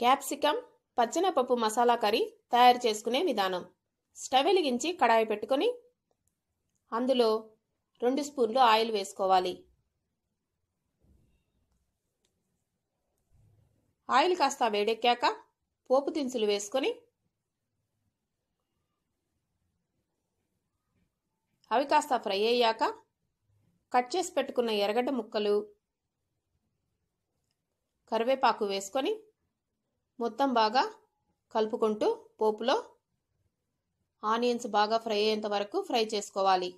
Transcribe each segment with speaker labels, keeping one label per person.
Speaker 1: Capsicum పచ్చినపప్పు masala curry తయారు చేసుకునే విధానం స్టవ్ వెలిగించి కడాయి పెట్టుకొని అందులో రెండు స్పూన్లు ఆయిల్ వేసుకోవాలి ఆయిల్ కాస్త వేడెక్కాక పోపు దినుసులు వేసుకొని అవి కాస్త ఫ్రై అయ్యాక కట్ చేసి పెట్టుకున్న ఎర్రగడ్డ ముక్కలు కరివేపాకు వేసుకొని మొత్తం బాగా కలుపుకుంటూ పోపులో ఆనియన్స్ బాగా ఫ్రై అయ్యేంత వరకు ఫ్రై చేసుకోవాలి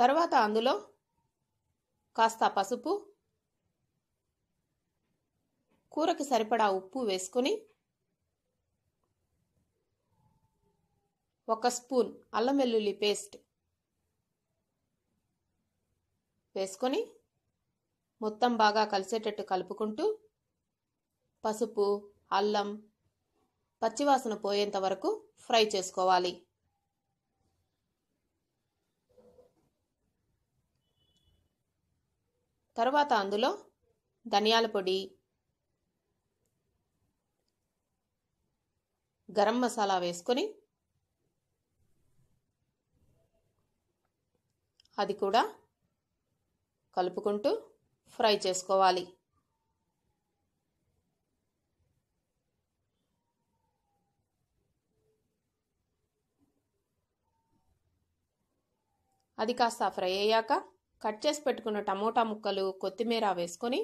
Speaker 1: తర్వాత అందులో కాస్త పసుపు కూరకి సరిపడా ఉప్పు వేసుకుని ఒక స్పూన్ అల్లం వెల్లుల్లి పేస్ట్ వేసుకొని మొత్తం బాగా కలిసేటట్టు కలుపుకుంటూ పసుపు అల్లం పచ్చివాసన పోయేంత వరకు ఫ్రై చేసుకోవాలి తర్వాత అందులో ధనియాల పొడి గరం మసాలా వేసుకొని అది కూడా కలుపుకుంటూ ఫ్రై చేసుకోవాలి అది కాస్త ఫ్రై అయ్యాక కట్ చేసి పెట్టుకున్న టమోటా ముక్కలు కొత్తిమీర వేసుకొని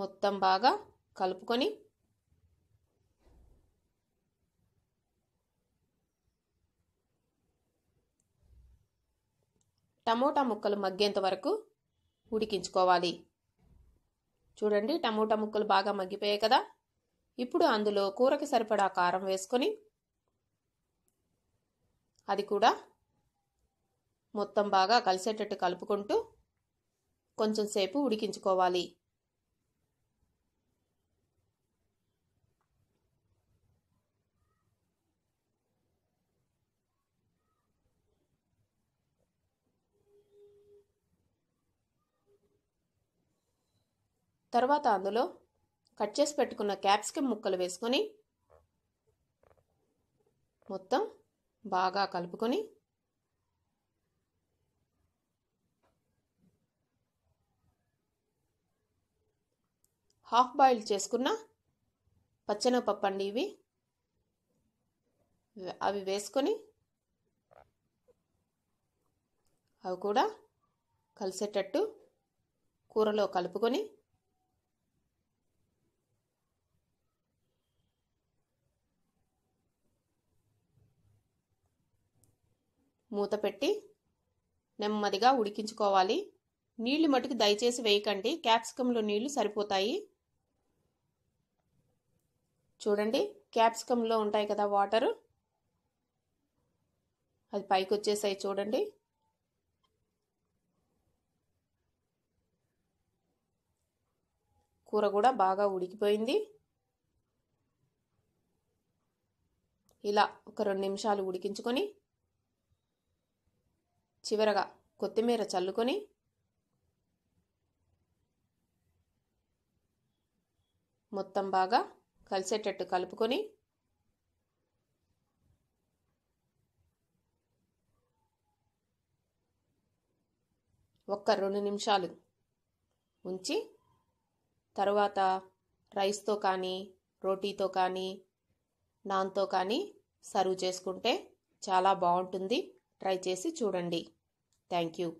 Speaker 1: మొత్తం బాగా కలుపుకొని టమోటా ముక్కలు మగ్గేంత వరకు ఉడికించుకోవాలి చూడండి టమోటా ముక్కలు బాగా మగ్గిపోయాయి కదా ఇప్పుడు అందులో కూరకి సరిపడా కారం వేసుకొని అది కూడా మొత్తం బాగా కలిసేటట్టు కలుపుకుంటూ కొంచెం సేపు ఉడికించుకోవాలి తర్వాత అందులో కట్ చేసి పెట్టుకున్న క్యాప్సికమ్ ముక్కలు వేసుకొని మొత్తం బాగా కలుపుకొని హాఫ్ బాయిల్ చేసుకున్న పచ్చెనపప్పు అండి ఇవి అవి వేసుకొని అవి కూడా కలిసేటట్టు కూరలో కలుపుకొని మూత పెట్టి నెమ్మదిగా ఉడికించుకోవాలి నీళ్లు మటుకు దయచేసి వేయకండి క్యాప్సికంలో నీళ్లు సరిపోతాయి చూడండి క్యాప్సికంలో ఉంటాయి కదా వాటర్ అది పైకి వచ్చేసాయి చూడండి కూర కూడా బాగా ఉడికిపోయింది ఇలా ఒక రెండు నిమిషాలు ఉడికించుకొని చివరగా కొత్తిమీర చల్లుకొని మొత్తం బాగా కలిసేటట్టు కలుపుకొని ఒక్క రెండు నిమిషాలు ఉంచి తరువాత రైస్తో కానీ రోటీతో కానీ నాన్తో కానీ సర్వ్ చేసుకుంటే చాలా బాగుంటుంది ట్రై చేసి చూడండి Thank you.